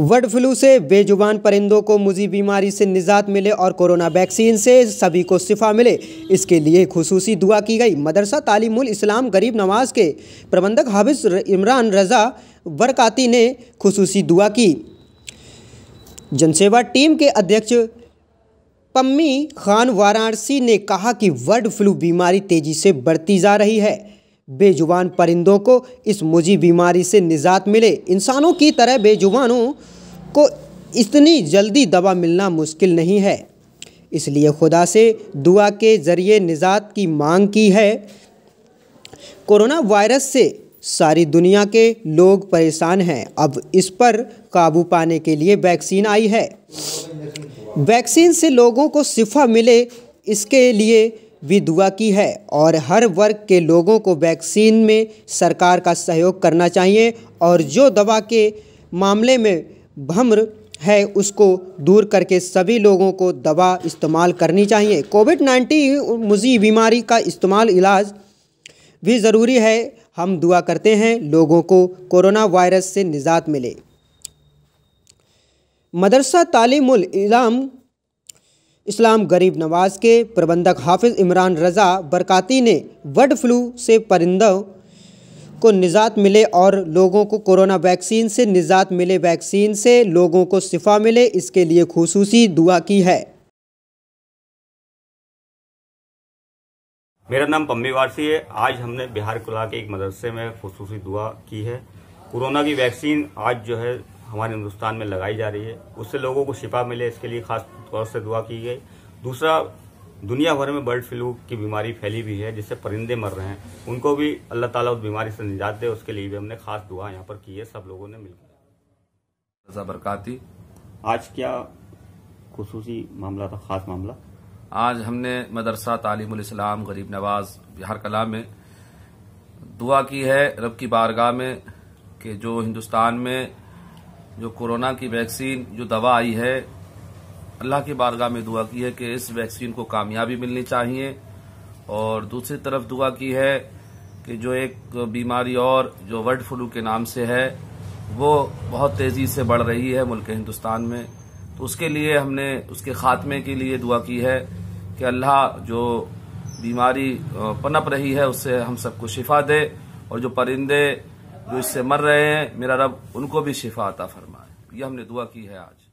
bird flu से बेजुबान परिंदों को मुजी बीमारी से निजात मिले और कोरोना वैक्सीन से सभी को शिफा मिले इसके लिए खसूस दुआ की गई मदरसा तालीमुल इस्लाम गरीब नवाज के प्रबंधक हाफिज इमरान रजा वरकाती ने खसूस दुआ की जनसेवा टीम के अध्यक्ष पम्मी खान वाराणसी ने कहा कि बर्ड फ्लू बीमारी तेज़ी से बढ़ती जा रही है बेजुबान परिंदों को इस मुजी बीमारी से निजात मिले इंसानों की तरह बेजुबानों को इतनी जल्दी दवा मिलना मुश्किल नहीं है इसलिए खुदा से दुआ के ज़रिए निजात की मांग की है कोरोना वायरस से सारी दुनिया के लोग परेशान हैं अब इस पर काबू पाने के लिए वैक्सीन आई है वैक्सीन से लोगों को शिफा मिले इसके लिए भी दुआ की है और हर वर्ग के लोगों को वैक्सीन में सरकार का सहयोग करना चाहिए और जो दवा के मामले में भम्र है उसको दूर करके सभी लोगों को दवा इस्तेमाल करनी चाहिए कोविड नाइन्टीन मुझी बीमारी का इस्तेमाल इलाज भी ज़रूरी है हम दुआ करते हैं लोगों को कोरोना वायरस से निजात मिले मदरसा तालीमुल इलाम इस्लाम गरीब नवाज के प्रबंधक हाफिज़ इमरान रज़ा बरकाती ने बर्ड फ्लू से परिंदों को निजात मिले और लोगों को कोरोना वैक्सीन से निजात मिले वैक्सीन से लोगों को शिफा मिले इसके लिए खसूस दुआ की है मेरा नाम पम्मी वारसी है आज हमने बिहार कुला के एक मदरसे में खसूस दुआ की है कोरोना की वैक्सीन आज जो है हमारे हिंदुस्तान में लगाई जा रही है उससे लोगों को शिफा मिले इसके लिए खास तौर से दुआ की गई दूसरा दुनिया भर में बर्ड फ्लू की बीमारी फैली हुई है जिससे परिंदे मर रहे हैं उनको भी अल्लाह ताला उस बीमारी से निजात दे उसके लिए भी हमने खास दुआ यहाँ पर की है सब लोगों ने मिलकर बरकती आज क्या खसूसी मामला था खास मामला आज हमने मदरसा तालीम गरीब नवाज बिहार कला में दुआ की है रब की बारगाह में कि जो हिंदुस्तान में जो कोरोना की वैक्सीन जो दवा आई है अल्लाह की बारगाह में दुआ की है कि इस वैक्सीन को कामयाबी मिलनी चाहिए और दूसरी तरफ दुआ की है कि जो एक बीमारी और जो वर्ड फ्लू के नाम से है वो बहुत तेज़ी से बढ़ रही है मुल्क हिंदुस्तान में तो उसके लिए हमने उसके ख़ात्मे के लिए दुआ की है कि अल्लाह जो बीमारी पनप रही है उससे हम सबको शिफा दे और जो परिंदे जो इससे मर रहे हैं मेरा रब उनको भी शिफा आता फरमाए ये हमने दुआ की है आज